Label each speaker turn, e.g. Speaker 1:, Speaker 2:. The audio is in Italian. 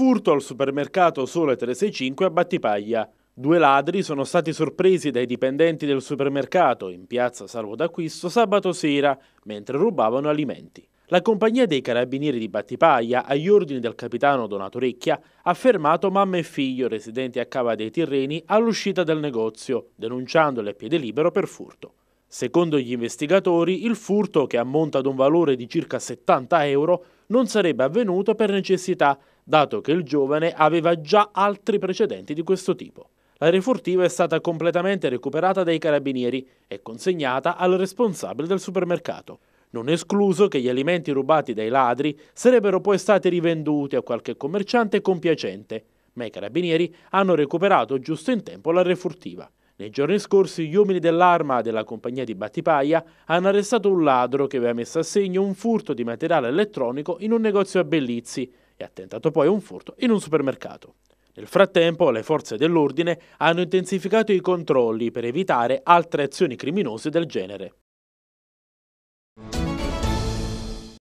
Speaker 1: Furto al supermercato Sole 365 a Battipaglia. Due ladri sono stati sorpresi dai dipendenti del supermercato in piazza Salvo d'Acquisto sabato sera mentre rubavano alimenti. La compagnia dei carabinieri di Battipaglia, agli ordini del capitano Donato Recchia, ha fermato mamma e figlio residenti a Cava dei Tirreni all'uscita del negozio, denunciandole a piede libero per furto. Secondo gli investigatori, il furto, che ammonta ad un valore di circa 70 euro, non sarebbe avvenuto per necessità, dato che il giovane aveva già altri precedenti di questo tipo. L'aereo furtivo è stata completamente recuperata dai carabinieri e consegnata al responsabile del supermercato. Non escluso che gli alimenti rubati dai ladri sarebbero poi stati rivenduti a qualche commerciante compiacente, ma i carabinieri hanno recuperato giusto in tempo l'aereo furtiva. Nei giorni scorsi gli uomini dell'arma della compagnia di Battipaglia hanno arrestato un ladro che aveva messo a segno un furto di materiale elettronico in un negozio a Bellizzi, e ha tentato poi un furto in un supermercato. Nel frattempo le forze dell'ordine hanno intensificato i controlli per evitare altre azioni criminose del genere.